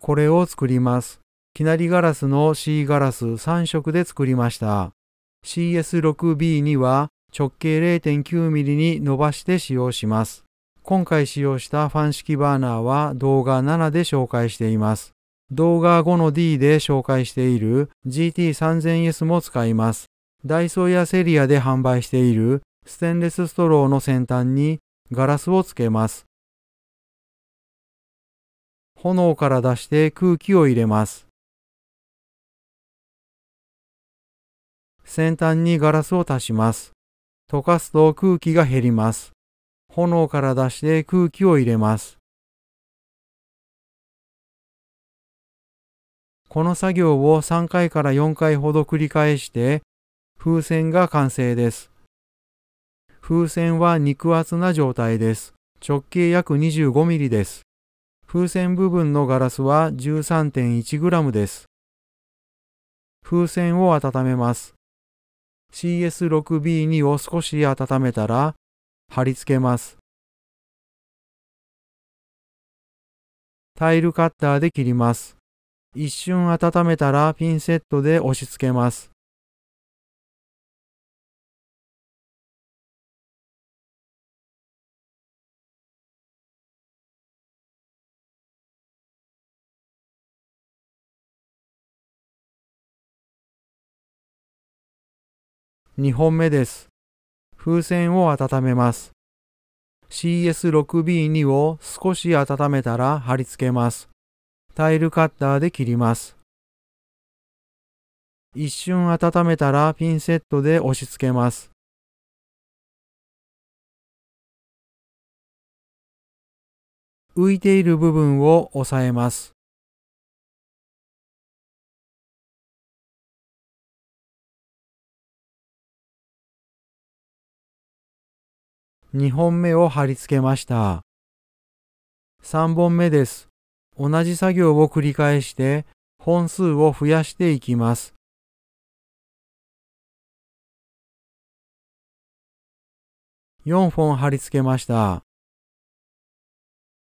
これを作ります。きなりガラスの C ガラス3色で作りました。CS6B には直径 0.9mm に伸ばして使用します。今回使用したファン式バーナーは動画7で紹介しています。動画5の D で紹介している GT3000S も使います。ダイソーやセリアで販売しているステンレスストローの先端にガラスをつけます。炎から出して空気を入れます。先端にガラスを足します。溶かすと空気が減ります。炎から出して空気を入れます。この作業を3回から4回ほど繰り返して、風船が完成です。風船は肉厚な状態です。直径約25ミリです。風船部分のガラスは 13.1g です。風船を温めます。CS6B2 を少し温めたら貼り付けます。タイルカッターで切ります。一瞬温めたらピンセットで押し付けます。2本目です。風船を温めます。CS6B2 を少し温めたら貼り付けます。タイルカッターで切ります。一瞬温めたらピンセットで押し付けます。浮いている部分を押さえます。2本目を貼り付けました。3本目です。同じ作業を繰り返して本数を増やしていきます。4本貼り付けました。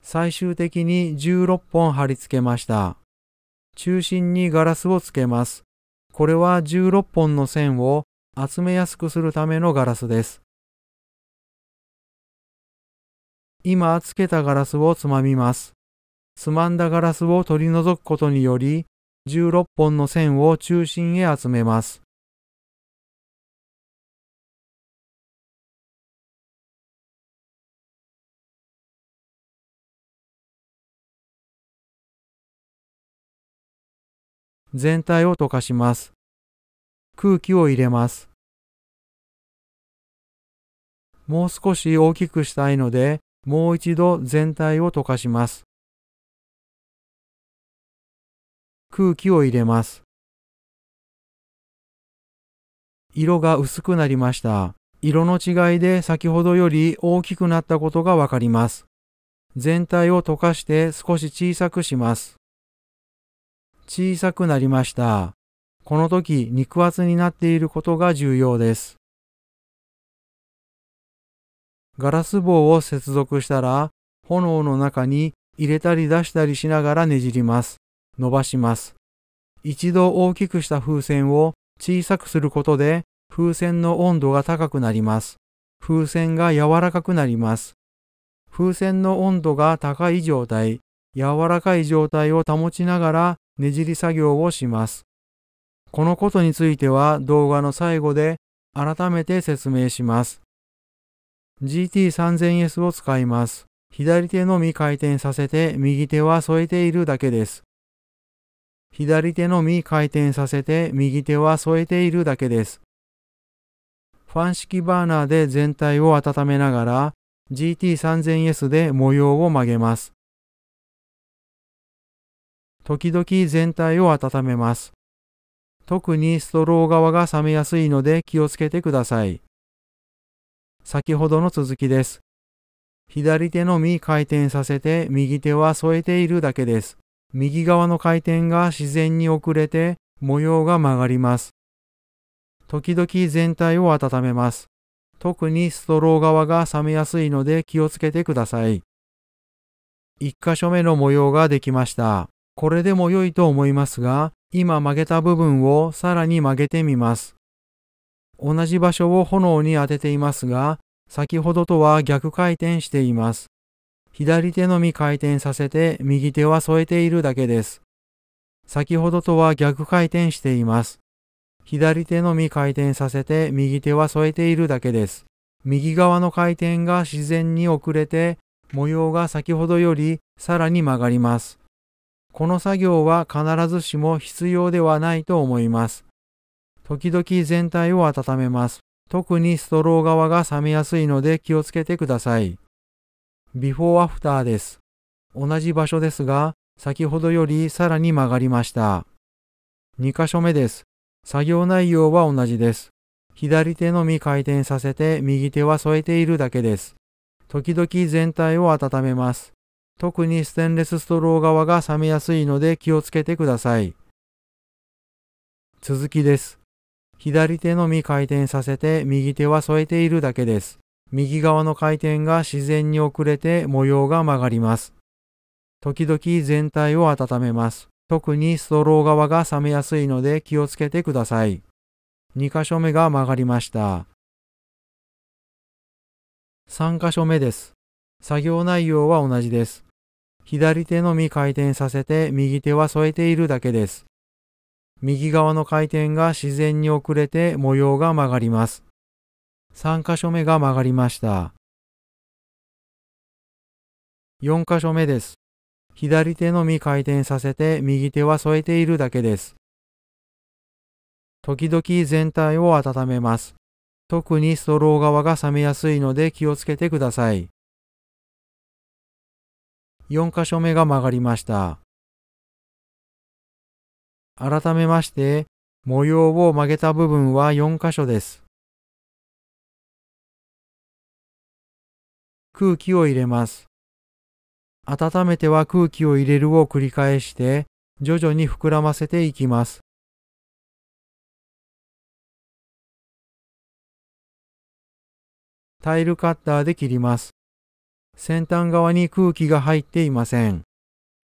最終的に16本貼り付けました。中心にガラスをつけます。これは16本の線を集めやすくするためのガラスです。今つけたガラスをつまみます。つまんだガラスを取り除くことにより、16本の線を中心へ集めます。全体を溶かします。空気を入れます。もう少し大きくしたいので、もう一度全体を溶かします。空気を入れます。色が薄くなりました。色の違いで先ほどより大きくなったことがわかります。全体を溶かして少し小さくします。小さくなりました。この時肉厚になっていることが重要です。ガラス棒を接続したら、炎の中に入れたり出したりしながらねじります。伸ばします。一度大きくした風船を小さくすることで風船の温度が高くなります。風船が柔らかくなります。風船の温度が高い状態、柔らかい状態を保ちながらねじり作業をします。このことについては動画の最後で改めて説明します。GT3000S を使います。左手のみ回転させて、右手は添えているだけです。左手のみ回転させて、右手は添えているだけです。ファン式バーナーで全体を温めながら、GT3000S で模様を曲げます。時々全体を温めます。特にストロー側が冷めやすいので気をつけてください。先ほどの続きです。左手のみ回転させて右手は添えているだけです。右側の回転が自然に遅れて模様が曲がります。時々全体を温めます。特にストロー側が冷めやすいので気をつけてください。1箇所目の模様ができました。これでも良いと思いますが、今曲げた部分をさらに曲げてみます。同じ場所を炎に当てていますが、先ほどとは逆回転しています。左手のみ回転させて右手は添えているだけです。先ほどとは逆回転しています。左手のみ回転させて右手は添えているだけです。右側の回転が自然に遅れて模様が先ほどよりさらに曲がります。この作業は必ずしも必要ではないと思います。時々全体を温めます。特にストロー側が冷めやすいので気をつけてください。ビフォーアフターです。同じ場所ですが、先ほどよりさらに曲がりました。2箇所目です。作業内容は同じです。左手のみ回転させて右手は添えているだけです。時々全体を温めます。特にステンレスストロー側が冷めやすいので気をつけてください。続きです。左手のみ回転させて右手は添えているだけです。右側の回転が自然に遅れて模様が曲がります。時々全体を温めます。特にストロー側が冷めやすいので気をつけてください。2箇所目が曲がりました。3箇所目です。作業内容は同じです。左手のみ回転させて右手は添えているだけです。右側の回転が自然に遅れて模様が曲がります。3箇所目が曲がりました。4箇所目です。左手のみ回転させて右手は添えているだけです。時々全体を温めます。特にストロー側が冷めやすいので気をつけてください。4箇所目が曲がりました。改めまして、模様を曲げた部分は4箇所です。空気を入れます。温めては空気を入れるを繰り返して、徐々に膨らませていきます。タイルカッターで切ります。先端側に空気が入っていません。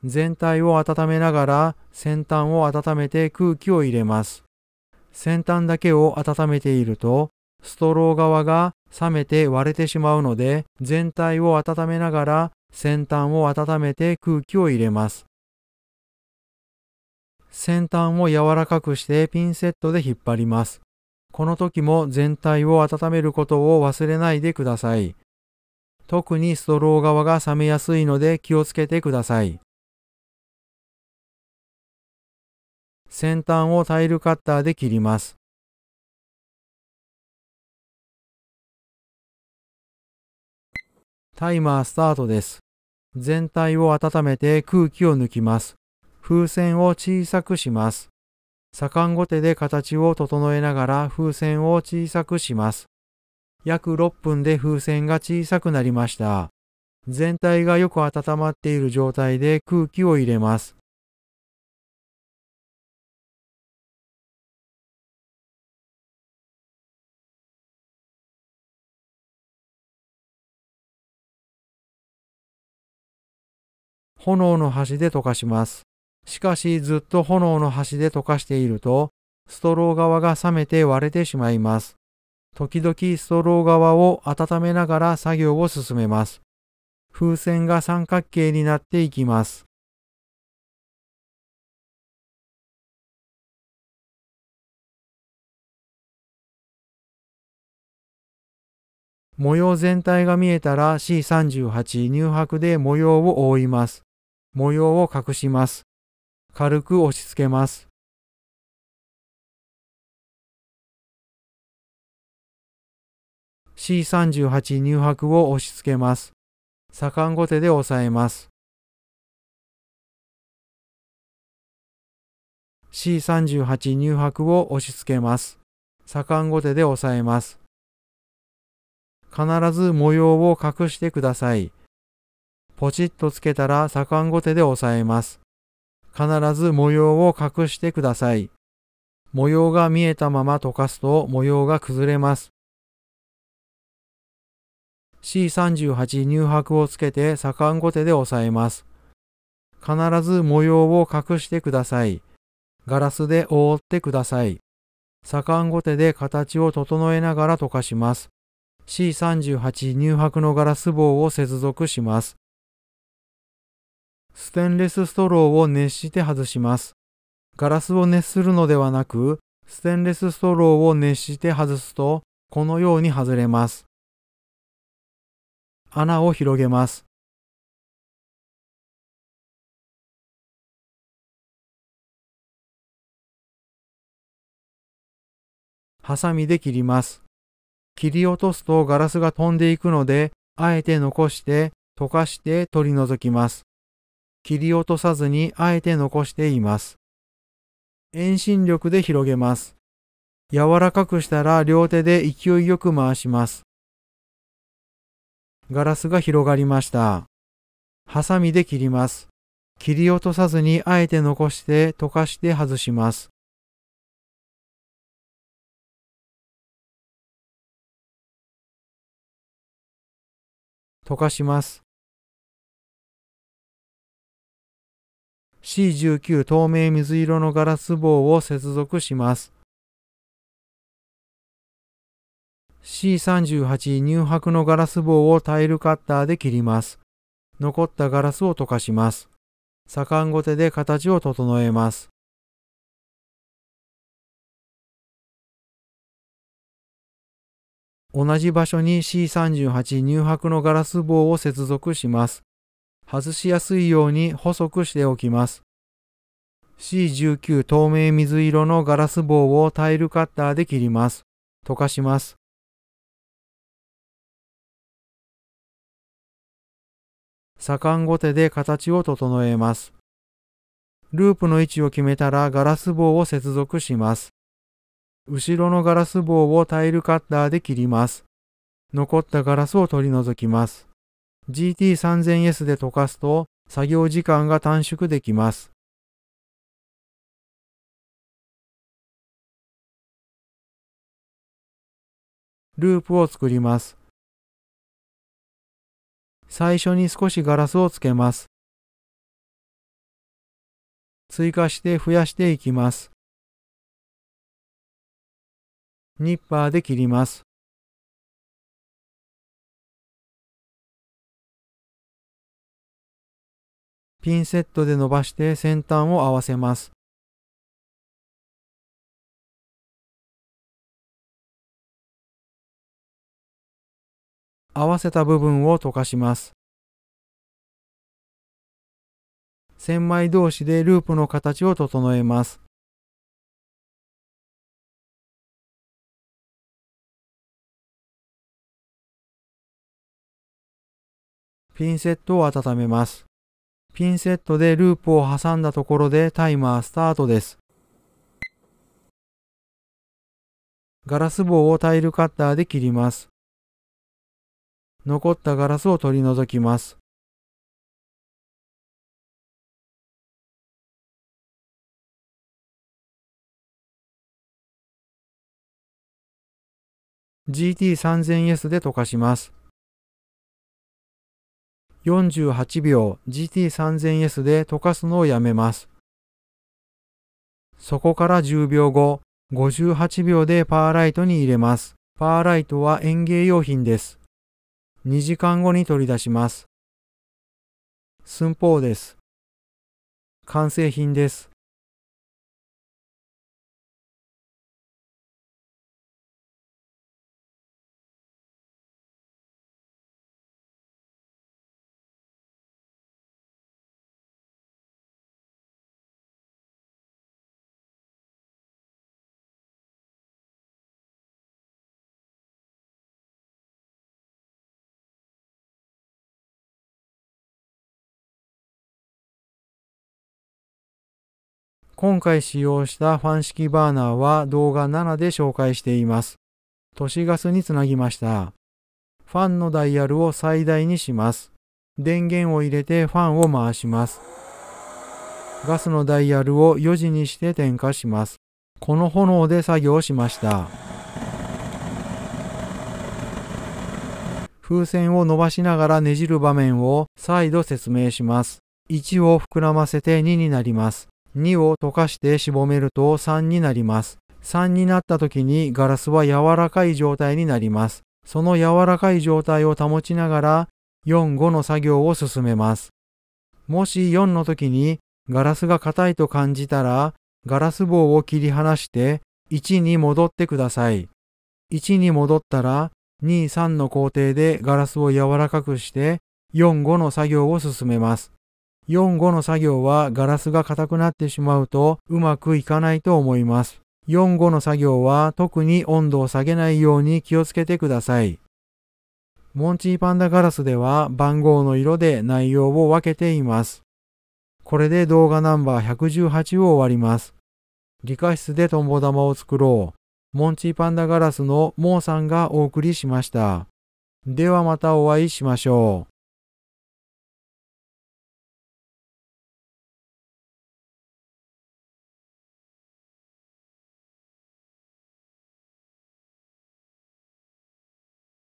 全体を温めながら先端を温めて空気を入れます。先端だけを温めていると、ストロー側が冷めて割れてしまうので、全体を温めながら先端を温めて空気を入れます。先端を柔らかくしてピンセットで引っ張ります。この時も全体を温めることを忘れないでください。特にストロー側が冷めやすいので気をつけてください。先端をタイルカッターで切ります。タイマースタートです。全体を温めて空気を抜きます。風船を小さくします。左官ごてで形を整えながら風船を小さくします。約6分で風船が小さくなりました。全体がよく温まっている状態で空気を入れます。炎の端で溶かします。しかしずっと炎の端で溶かしていると、ストロー側が冷めて割れてしまいます。時々ストロー側を温めながら作業を進めます。風船が三角形になっていきます。模様全体が見えたら C38 乳白で模様を覆います。模様を隠します。軽く押し付けます。C38 乳白を押し付けます。左官後手で押さえます。C38 乳白を押し付けます。左官後手で押さえます。必ず模様を隠してください。ポチッとつけたら左官後手で押さえます。必ず模様を隠してください。模様が見えたまま溶かすと模様が崩れます。C38 乳白をつけて左官後手で押さえます。必ず模様を隠してください。ガラスで覆ってください。左官後手で形を整えながら溶かします。C38 乳白のガラス棒を接続します。ステンレスストローを熱して外します。ガラスを熱するのではなく、ステンレスストローを熱して外すと、このように外れます。穴を広げます。ハサミで切ります。切り落とすとガラスが飛んでいくので、あえて残して、溶かして取り除きます。切り落とさずにあえて残しています。遠心力で広げます。柔らかくしたら両手で勢いよく回します。ガラスが広がりました。ハサミで切ります。切り落とさずにあえて残して溶かして外します。溶かします。C19 透明水色のガラス棒を接続します。C38 乳白のガラス棒をタイルカッターで切ります。残ったガラスを溶かします。左官ごてで形を整えます。同じ場所に C38 乳白のガラス棒を接続します。外しやすいように細くしておきます。C19 透明水色のガラス棒をタイルカッターで切ります。溶かします。左官ごてで形を整えます。ループの位置を決めたらガラス棒を接続します。後ろのガラス棒をタイルカッターで切ります。残ったガラスを取り除きます。GT3000S で溶かすと作業時間が短縮できます。ループを作ります。最初に少しガラスをつけます。追加して増やしていきます。ニッパーで切ります。ピンセットで伸ばして先端を合わせます。合わせた部分を溶かします。千枚同士でループの形を整えます。ピンセットを温めます。ピンセットでループを挟んだところでタイマースタートです。ガラス棒をタイルカッターで切ります。残ったガラスを取り除きます。GT3000S で溶かします。48秒 GT3000S で溶かすのをやめます。そこから10秒後、58秒でパーライトに入れます。パーライトは園芸用品です。2時間後に取り出します。寸法です。完成品です。今回使用したファン式バーナーは動画7で紹介しています。都市ガスにつなぎました。ファンのダイヤルを最大にします。電源を入れてファンを回します。ガスのダイヤルを4時にして点火します。この炎で作業しました。風船を伸ばしながらねじる場面を再度説明します。1を膨らませて2になります。2を溶かしてしぼめると3になります。3になった時にガラスは柔らかい状態になります。その柔らかい状態を保ちながら4、5の作業を進めます。もし4の時にガラスが硬いと感じたらガラス棒を切り離して1に戻ってください。1に戻ったら2、3の工程でガラスを柔らかくして4、5の作業を進めます。4、5の作業はガラスが硬くなってしまうとうまくいかないと思います。4、5の作業は特に温度を下げないように気をつけてください。モンチーパンダガラスでは番号の色で内容を分けています。これで動画ナンバー118を終わります。理科室でトンボ玉を作ろう。モンチーパンダガラスのモーさんがお送りしました。ではまたお会いしましょう。